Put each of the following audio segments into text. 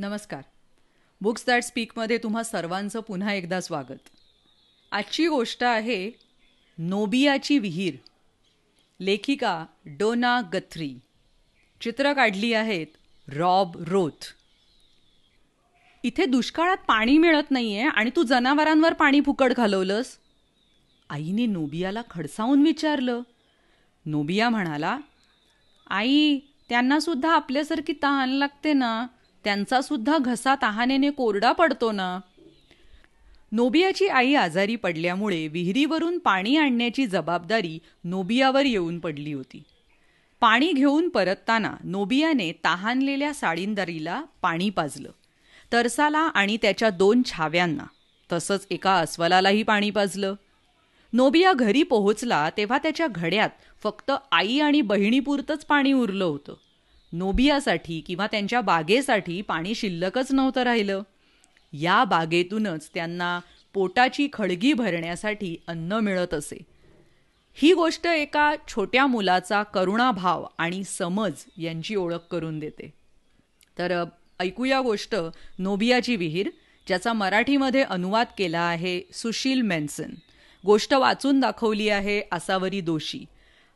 नमस्कार books that स्पीकमध्ये तुम्हा सर्वांचं पुन्हा एकदा स्वागत आजची गोष्ट आहे नोबियाची विहीर लेखिका डोना गथ्री चित्र काढली आहेत रॉब रोथ इथे दुष्काळात पाणी मिळत नाही आहे आणि तू जनावरांवर पाणी फुकट घालवलंस आईने नोबियाला खडसावून विचारलं नोबिया म्हणाला आई त्यांनासुद्धा आपल्यासारखी तहान लागते ना त्यांचा सुद्धा घसा तहानेने कोरडा पडतो ना नोबियाची आई आजारी पडल्यामुळे विहिरीवरून पाणी आणण्याची जबाबदारी नोबियावर येऊन पडली होती पाणी घेऊन परतताना नोबियाने तहानलेल्या साळींदरीला पाणी पाजलं तरसाला आणि त्याच्या दोन छाव्यांना तसंच एका अस्वलालाही पाणी पाजलं नोबिया घरी पोहोचला तेव्हा त्याच्या घड्यात फक्त आई आणि बहिणीपुरतंच पाणी उरलं होतं नोबियासाठी किंवा त्यांच्या बागेसाठी पाणी शिल्लकच नव्हतं राहिलं या बागेतूनच त्यांना पोटाची खळगी भरण्यासाठी अन्न मिळत असे ही गोष्ट एका छोट्या मुलाचा करुणाभाव आणि समज यांची ओळख करून देते तर ऐकूया गोष्ट नोबियाची विहीर ज्याचा मराठीमध्ये अनुवाद केला आहे सुशील मेन्सन गोष्ट वाचून दाखवली आहे आसावरी दोषी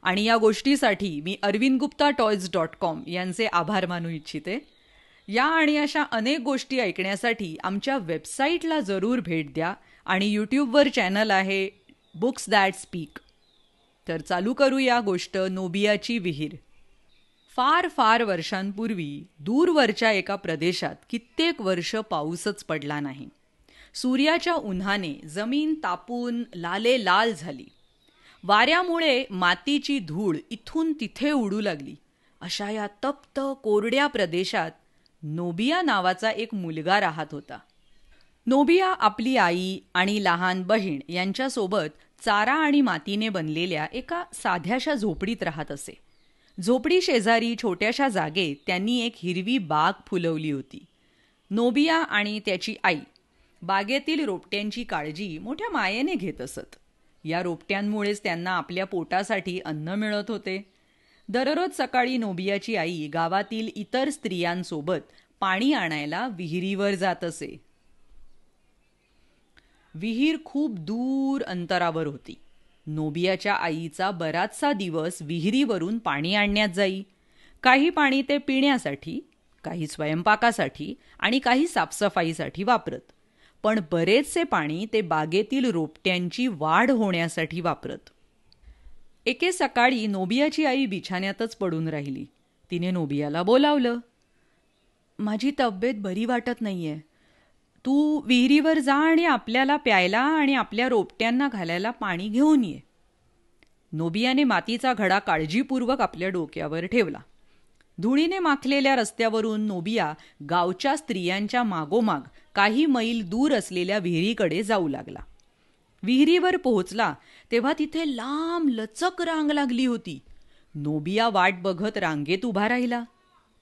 आणि या गोष्टीसाठी मी Arvind Gupta toys dot com यांचे आभार मानू इच्छिते या आणि अशा अनेक गोष्टी ऐकण्यासाठी आमच्या वेबसाईटला जरूर भेट द्या आणि यूट्यूबवर चॅनल आहे बुक्स दॅट स्पीक तर चालू करू या गोष्ट नोबियाची विहीर फार फार वर्षांपूर्वी दूरवरच्या एका प्रदेशात कित्येक वर्ष पाऊसच पडला नाही सूर्याच्या उन्हाने जमीन तापून लाले लाल झाली वाऱ्यामुळे मातीची धूळ इथून तिथे उडू लागली अशा या तप्त कोरड्या प्रदेशात नोबिया नावाचा एक मुलगा राहत होता नोबिया आपली आई आणि लहान बहीण यांच्यासोबत चारा आणि मातीने बनलेल्या एका साध्याशा झोपडीत राहत असे झोपडी शेजारी छोट्याशा जागेत त्यांनी एक हिरवी बाग फुलवली होती नोबिया आणि त्याची आई बागेतील रोपट्यांची काळजी मोठ्या मायेने घेत असत या रोपट्यांमुळेच त्यांना आपल्या पोटासाठी अन्न मिळत होते दररोज सकाळी नोबियाची आई गावातील इतर स्त्रियांसोबत पाणी आणायला विहिरीवर जात असे विहीर खूप दूर अंतरावर होती नोबियाच्या आईचा बराचसा दिवस विहिरीवरून पाणी आणण्यात जाई काही पाणी ते पिण्यासाठी काही स्वयंपाकासाठी आणि काही साफसफाईसाठी वापरत पण बरेचसे पाणी ते बागेतील रोपट्यांची वाढ होण्यासाठी वापरत एके सकाळी नोबियाची आई बिछाण्यातच पडून राहिली तिने नोबियाला बोलावलं माझी तब्येत बरी वाटत नाहीये तू विहिरीवर जा आणि आपल्याला प्यायला आणि आपल्या रोपट्यांना घालायला पाणी घेऊन ये नोबियाने मातीचा घडा काळजीपूर्वक आपल्या डोक्यावर ठेवला धुळीने माखलेल्या रस्त्यावरून नोबिया गावच्या स्त्रियांच्या मागोमाग काही मैल दूर असलेल्या विहिरीकडे जाऊ लागला विहिरीवर पोहोचला तेव्हा तिथे लांब लचक रांग लागली होती नोबिया वाट बघत रांगेत उभा राहिला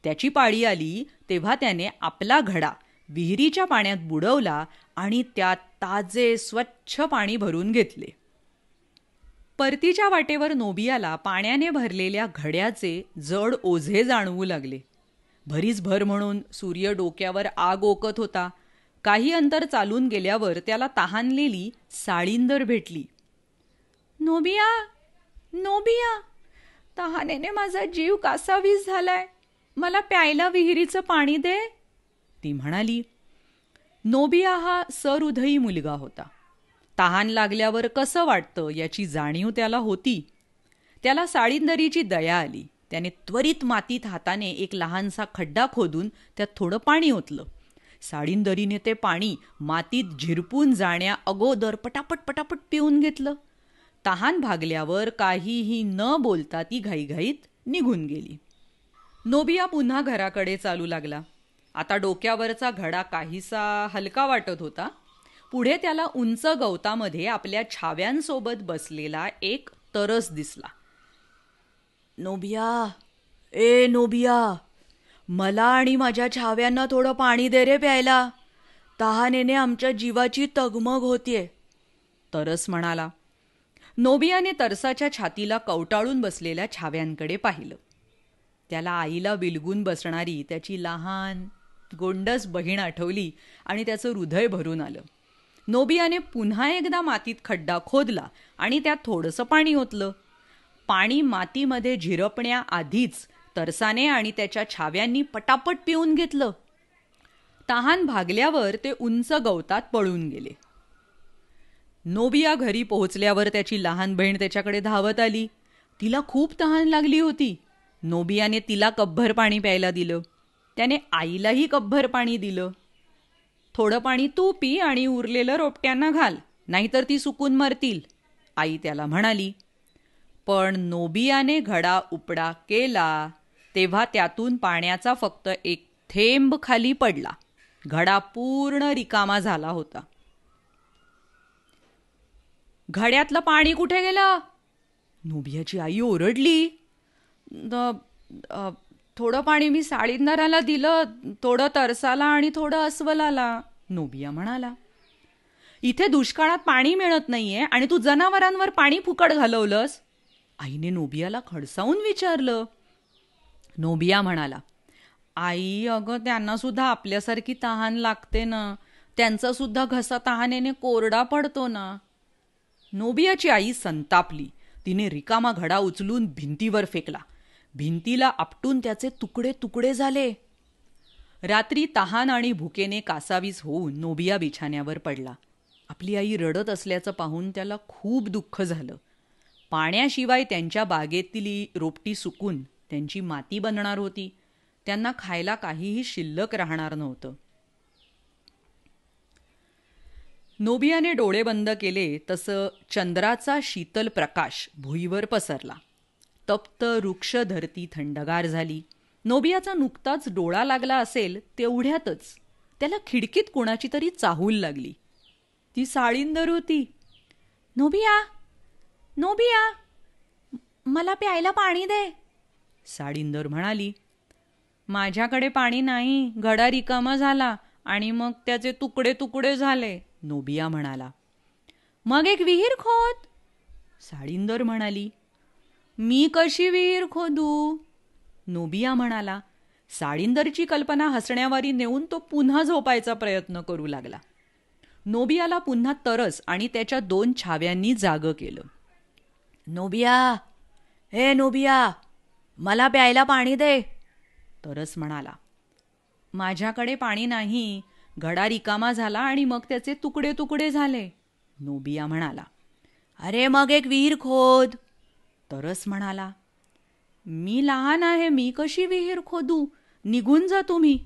त्याची पाळी आली तेव्हा त्याने आपला घडा विहिरीच्या पाण्यात बुडवला आणि त्यात ताजे स्वच्छ पाणी भरून घेतले परतीच्या वाटेवर नोबियाला पाण्याने भरलेल्या घड्याचे जड ओझे जाणवू लागले भरीस भर म्हणून सूर्य डोक्यावर आग ओकत होता काही अंतर चालून गेल्यावर त्याला तहानलेली साळींदर भेटली नोबिया नोबिया तहानेने माझा जीव कासावीस झालाय मला प्यायला विहिरीचं पाणी दे ती म्हणाली नोबिया हा सहृदयी मुलगा होता तहान लागल्यावर कसं वाटतं याची जाणीव त्याला होती त्याला साळींदरीची दया आली त्याने त्वरित मातीत हाताने एक लहानसा खड्डा खोदून त्यात थोडं पाणी ओतलं साळींदरीने ते पाणी मातीत झिरपून जाण्या अगोदर पटापट पटापट पिऊन घेतलं तहान भागल्यावर काहीही न बोलता ती घाईघाईत निघून गेली नोबिया पुन्हा घराकडे चालू लागला आता डोक्यावरचा घडा काहीसा हलका वाटत होता पुढे त्याला उंच गवतामध्ये आपल्या छाव्यांसोबत बसलेला एक तरस दिसला नोबिया ए नोबिया मला आणि माझ्या छाव्यांना थोडं पाणी दे रे प्यायला तहानेने आमच्या जीवाची तगमग होतीये तरस म्हणाला नोबियाने तरसाच्या छातीला कवटाळून बसलेल्या छाव्यांकडे पाहिलं त्याला आईला बिलगून बसणारी त्याची लहान गोंडस बहीण आठवली आणि त्याचं हृदय भरून आलं नोबियाने पुन्हा एकदा मातीत खड्डा खोदला आणि त्यात थोडंसं पाणी ओतलं पाणी मातीमध्ये झिरपण्याआधीच तरसाने आणि त्याच्या छाव्यांनी पटापट पिऊन घेतलं तहान भागल्यावर ते उंच गवतात पळून गेले नोबिया घरी पोहोचल्यावर त्याची लहान बहीण त्याच्याकडे धावत आली तिला खूप तहान लागली होती नोबियाने तिला कब्भर पाणी प्यायला दिलं त्याने आईलाही कब्भर पाणी दिलं थोडं पाणी तू पी आणि उरलेलं रोपट्यांना घाल नाहीतर ती सुकून मरतील आई त्याला म्हणाली पण नोबियाने घडा उपडा केला तेव्हा त्यातून पाण्याचा फक्त एक थेंब खाली पडला घडा पूर्ण रिकामा झाला होता घड्यातलं पाणी कुठे गेलं नोबियाची आई ओरडली थोडं पाणी मी साळींदाराला दिलं थोडं तरसाला आणि थोडं अस्वलाला नोबिया म्हणाला इथे दुष्काळात पाणी मिळत नाहीये आणि तू जनावरांवर पाणी फुकट घालवलंस आईने नोबियाला खडसावून विचारलं नोबिया म्हणाला आई अगं त्यांना सुद्धा आपल्यासारखी तहान लागते ना त्यांचा सुद्धा घसा तहानेने कोरडा पडतो ना नोबियाची आई संतापली तिने रिकामा घडा उचलून भिंतीवर फेकला भिंतीला आपटून त्याचे तुकडे तुकडे झाले रात्री तहान आणि भुकेने कासावीस होऊन नोबिया बिछाण्यावर पडला आपली आई रडत असल्याचं पाहून त्याला खूप दुःख झालं पाण्याशिवाय त्यांच्या बागेतली रोपटी सुकून त्यांची माती बनणार होती त्यांना खायला काहीही शिल्लक राहणार नव्हतं नोबियाने डोळे बंद केले तसं चंद्राचा शीतल प्रकाश भुईवर पसरला तप्त वृक्ष धरती थंडगार झाली नोबियाचा नुकताच डोळा लागला असेल तेवढ्यातच त्याला खिडकीत कोणाची तरी चाहूल लागली ती साळींदर होती नोबिया नोबिया मला प्यायला पाणी दे साळींदर म्हणाली माझ्याकडे पाणी नाही घडा रिकामा झाला आणि मग त्याचे तुकडे तुकडे झाले नोबिया म्हणाला मग एक विहीर खोत साळींदर म्हणाली मी कशी विहीर खोदू नोबिया म्हणाला साडींदरची कल्पना हसण्यावारी नेऊन तो पुन्हा झोपायचा प्रयत्न करू लागला नोबियाला पुन्हा तरस आणि त्याच्या दोन छाव्यांनी जाग केलं नोबिया हे नोबिया मला प्यायला पाणी दे तरस म्हणाला माझ्याकडे पाणी नाही घडा रिकामा झाला आणि मग त्याचे तुकडे तुकडे झाले नोबिया म्हणाला अरे मग एक विहीर खोद तरस म्हणाला मी लहान आहे मी कशी विहीर खोदू निघून जा तुम्ही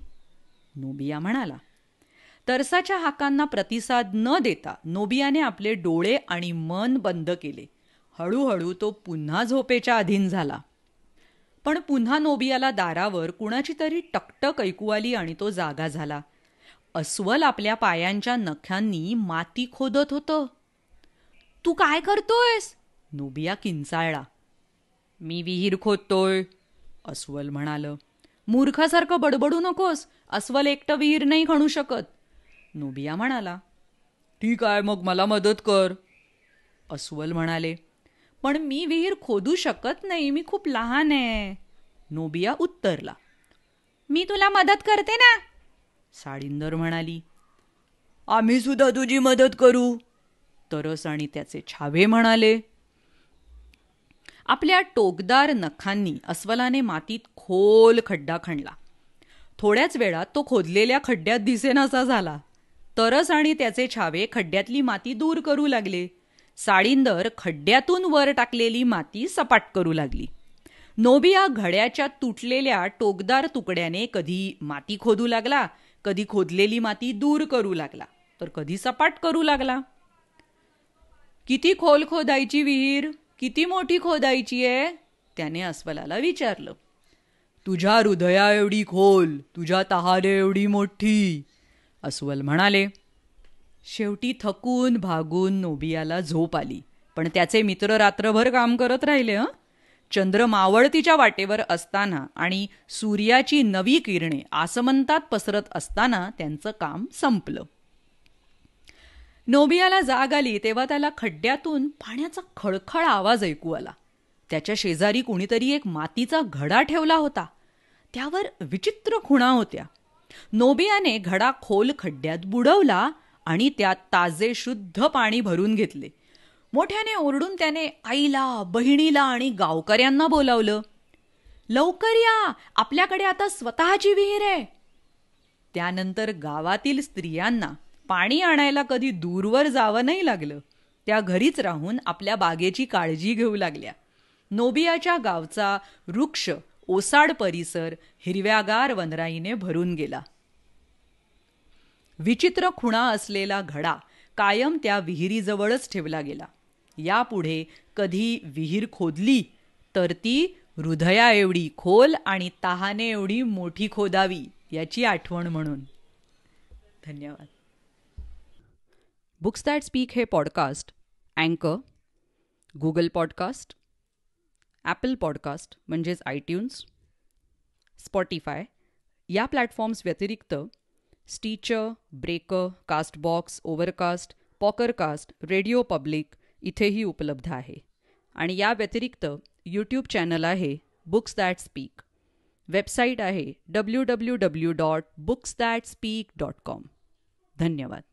नोबिया म्हणाला तरसाच्या हाकांना प्रतिसाद न देता नोबियाने आपले डोळे आणि मन बंद केले हळूहळू तो पुन्हा झोपेच्या अधीन झाला पण पुन्हा नोबियाला दारावर कुणाची तरी टकटक ऐकू आली आणि तो जागा झाला अस्वल आपल्या पायांच्या नख्यांनी माती खोदत होतं तू काय करतोयस नोबिया किंचाळला मी विहीर खोदतोय अस्वल म्हणालं मूर्खासारखं बडबडू नकोस अस्वल एकटं विहीर नाही खणू शकत नुबिया म्हणाला ठीक आहे मग मला मदत कर अस्वल म्हणाले पण मी विहीर खोदू शकत नाही मी खूप लहान आहे नोबिया उत्तरला मी तुला मदत करते ना साडींदर म्हणाली आम्ही सुद्धा तुझी मदत करू तरस आणि त्याचे छावे म्हणाले आपल्या टोकदार नखांनी अस्वलाने मातीत खोल खड्डा खणला थोड्याच वेळात तो खोदलेल्या खड्ड्यात दिसेनासा झाला तरस आणि त्याचे छावे खड्ड्यातली माती दूर करू लागले साळींदर खड्ड्यातून वर टाकलेली माती सपाट करू लागली नोबिया घड्याच्या तुटलेल्या टोकदार तुकड्याने कधी माती खोदू लागला कधी खोदलेली माती दूर करू लागला तर कधी सपाट करू लागला किती खोल खोदायची विहीर किती मोठी खोदायची आहे त्याने अस्वलाला विचारलं तुझ्या हृदया एवढी खोल तुझ्या तहारे एवढी मोठी अस्वल म्हणाले शेवटी थकून भागून नोबियाला झोप आली पण त्याचे मित्र रात्रभर काम करत राहिले हं चंद्र मावळतीच्या वाटेवर असताना आणि सूर्याची नवी किरणे आसमंतात पसरत असताना त्यांचं काम संपलं नोबियाला जाग आली तेव्हा त्याला खड्ड्यातून पाण्याचा खळखळ आवाज ऐकू आला त्याच्या शेजारी कोणीतरी एक मातीचा घडा ठेवला होता त्यावर विचित्र खुणा होत्या नोबियाने घडा खोल खड्ड्यात बुडवला आणि त्यात ताजे शुद्ध पाणी भरून घेतले मोठ्याने ओरडून त्याने आईला बहिणीला आणि गावकऱ्यांना बोलावलं लवकर या आपल्याकडे आता स्वतःची विहीर आहे त्यानंतर गावातील स्त्रियांना पाणी आणायला कधी दूरवर जावं नाही लागलं त्या घरीच राहून आपल्या बागेची काळजी घेऊ लागल्या नोबियाच्या गावचा वृक्ष ओसाड परिसर हिरव्यागार वनराईने भरून गेला विचित्र खुणा असलेला घडा कायम त्या विहिरीजवळच ठेवला गेला यापुढे कधी विहीर खोदली तर ती हृदया एवढी खोल आणि तहाने एवढी मोठी खोदावी याची आठवण म्हणून धन्यवाद बुक्स दॅट स्पीक हे पॉडकास्ट अँकर गुगल पॉडकास्ट ॲपल पॉडकास्ट म्हणजेच आयट्यून्स स्पॉटीफाय या प्लॅटफॉर्म्स व्यतिरिक्त Stitcher Breaker Castbox Overcast Pocketcast radio public इथेही उपलब्ध आहे आणि या व्यतिरिक्त यूट्यूब चॅनल आहे बुक्स दॅट स्पीक वेबसाईट आहे W W W dot books that speak dot com धन्यवाद